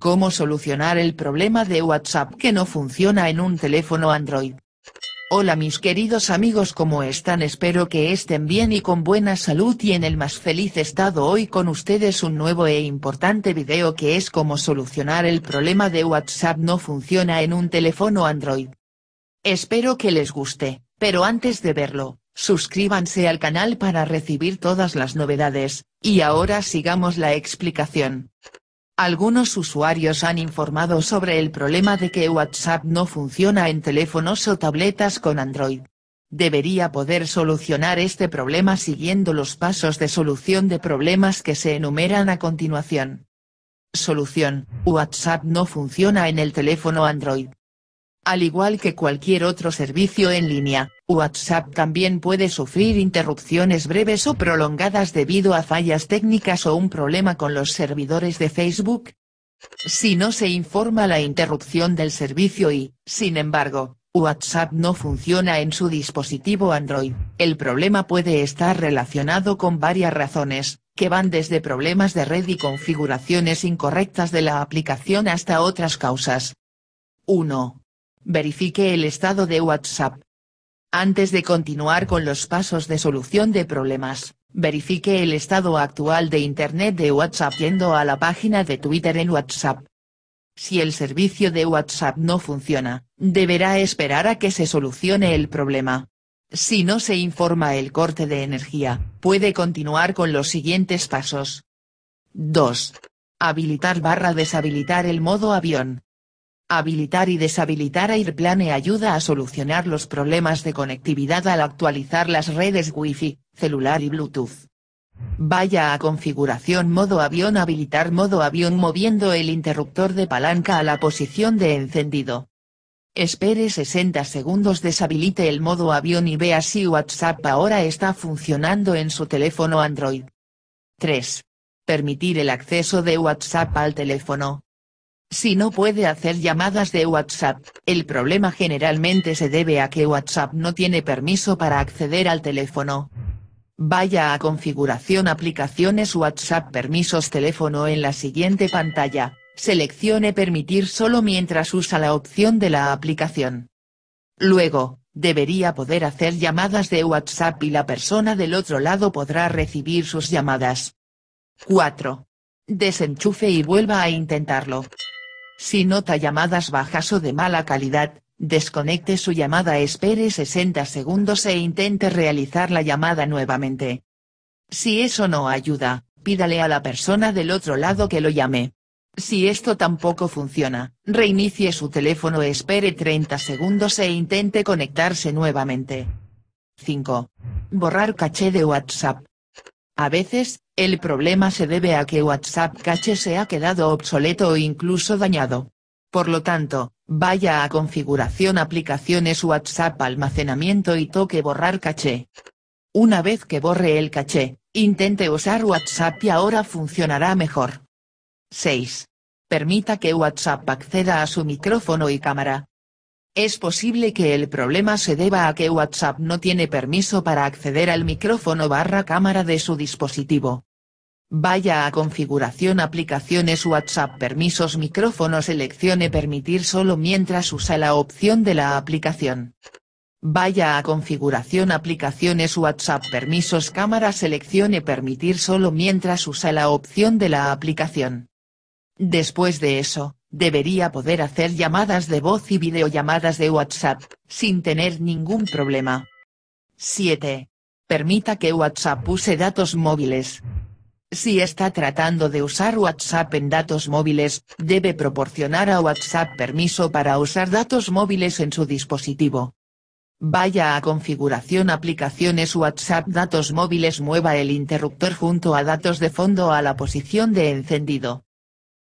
¿Cómo solucionar el problema de WhatsApp que no funciona en un teléfono Android? Hola mis queridos amigos ¿cómo están? Espero que estén bien y con buena salud y en el más feliz estado hoy con ustedes un nuevo e importante video que es cómo solucionar el problema de WhatsApp no funciona en un teléfono Android. Espero que les guste, pero antes de verlo, suscríbanse al canal para recibir todas las novedades, y ahora sigamos la explicación. Algunos usuarios han informado sobre el problema de que WhatsApp no funciona en teléfonos o tabletas con Android. Debería poder solucionar este problema siguiendo los pasos de solución de problemas que se enumeran a continuación. Solución, WhatsApp no funciona en el teléfono Android. Al igual que cualquier otro servicio en línea, WhatsApp también puede sufrir interrupciones breves o prolongadas debido a fallas técnicas o un problema con los servidores de Facebook. Si no se informa la interrupción del servicio y, sin embargo, WhatsApp no funciona en su dispositivo Android, el problema puede estar relacionado con varias razones, que van desde problemas de red y configuraciones incorrectas de la aplicación hasta otras causas. 1 verifique el estado de WhatsApp. Antes de continuar con los pasos de solución de problemas, verifique el estado actual de Internet de WhatsApp yendo a la página de Twitter en WhatsApp. Si el servicio de WhatsApp no funciona, deberá esperar a que se solucione el problema. Si no se informa el corte de energía, puede continuar con los siguientes pasos. 2. Habilitar barra deshabilitar el modo avión. Habilitar y deshabilitar Airplane ayuda a solucionar los problemas de conectividad al actualizar las redes Wi-Fi, celular y Bluetooth. Vaya a configuración modo avión habilitar modo avión moviendo el interruptor de palanca a la posición de encendido. Espere 60 segundos deshabilite el modo avión y vea si WhatsApp ahora está funcionando en su teléfono Android. 3. Permitir el acceso de WhatsApp al teléfono. Si no puede hacer llamadas de WhatsApp, el problema generalmente se debe a que WhatsApp no tiene permiso para acceder al teléfono. Vaya a configuración aplicaciones WhatsApp permisos teléfono en la siguiente pantalla, seleccione permitir solo mientras usa la opción de la aplicación. Luego, debería poder hacer llamadas de WhatsApp y la persona del otro lado podrá recibir sus llamadas. 4. Desenchufe y vuelva a intentarlo. Si nota llamadas bajas o de mala calidad, desconecte su llamada, espere 60 segundos e intente realizar la llamada nuevamente. Si eso no ayuda, pídale a la persona del otro lado que lo llame. Si esto tampoco funciona, reinicie su teléfono, espere 30 segundos e intente conectarse nuevamente. 5. Borrar caché de WhatsApp. A veces, el problema se debe a que WhatsApp Cache se ha quedado obsoleto o incluso dañado. Por lo tanto, vaya a configuración aplicaciones WhatsApp almacenamiento y toque borrar caché. Una vez que borre el caché, intente usar WhatsApp y ahora funcionará mejor. 6. Permita que WhatsApp acceda a su micrófono y cámara, es posible que el problema se deba a que WhatsApp no tiene permiso para acceder al micrófono barra cámara de su dispositivo. Vaya a configuración aplicaciones WhatsApp permisos micrófono seleccione permitir solo mientras usa la opción de la aplicación. Vaya a configuración aplicaciones WhatsApp permisos cámara seleccione permitir solo mientras usa la opción de la aplicación. Después de eso, debería poder hacer llamadas de voz y videollamadas de WhatsApp, sin tener ningún problema. 7. Permita que WhatsApp use datos móviles. Si está tratando de usar WhatsApp en datos móviles, debe proporcionar a WhatsApp permiso para usar datos móviles en su dispositivo. Vaya a Configuración Aplicaciones WhatsApp Datos móviles Mueva el interruptor junto a datos de fondo a la posición de encendido.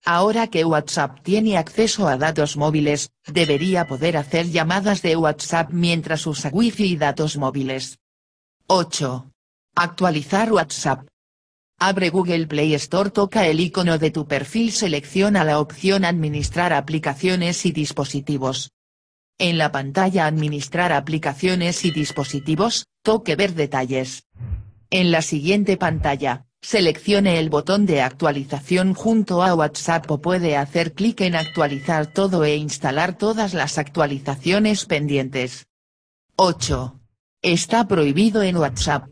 Ahora que WhatsApp tiene acceso a datos móviles, debería poder hacer llamadas de WhatsApp mientras usa Wi-Fi y datos móviles. 8. Actualizar WhatsApp. Abre Google Play Store, toca el icono de tu perfil, selecciona la opción Administrar aplicaciones y dispositivos. En la pantalla Administrar aplicaciones y dispositivos, toque Ver detalles. En la siguiente pantalla, Seleccione el botón de actualización junto a WhatsApp o puede hacer clic en actualizar todo e instalar todas las actualizaciones pendientes. 8. Está prohibido en WhatsApp.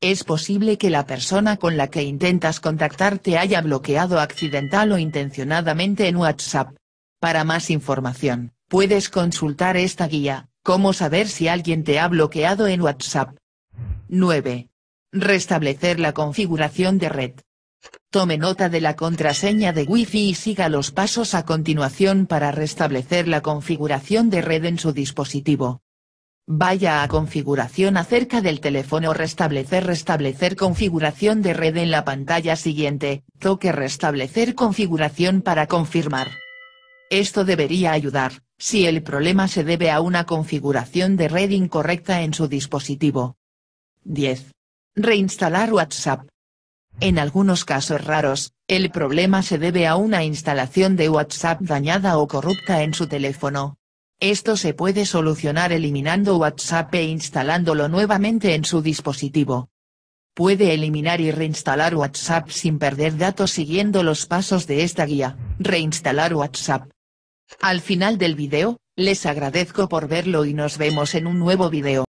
Es posible que la persona con la que intentas contactarte haya bloqueado accidental o intencionadamente en WhatsApp. Para más información, puedes consultar esta guía, cómo saber si alguien te ha bloqueado en WhatsApp. 9. Restablecer la configuración de red. Tome nota de la contraseña de Wi-Fi y siga los pasos a continuación para restablecer la configuración de red en su dispositivo. Vaya a configuración acerca del teléfono restablecer restablecer configuración de red en la pantalla siguiente, toque restablecer configuración para confirmar. Esto debería ayudar, si el problema se debe a una configuración de red incorrecta en su dispositivo. 10. Reinstalar WhatsApp. En algunos casos raros, el problema se debe a una instalación de WhatsApp dañada o corrupta en su teléfono. Esto se puede solucionar eliminando WhatsApp e instalándolo nuevamente en su dispositivo. Puede eliminar y reinstalar WhatsApp sin perder datos siguiendo los pasos de esta guía, reinstalar WhatsApp. Al final del video, les agradezco por verlo y nos vemos en un nuevo video.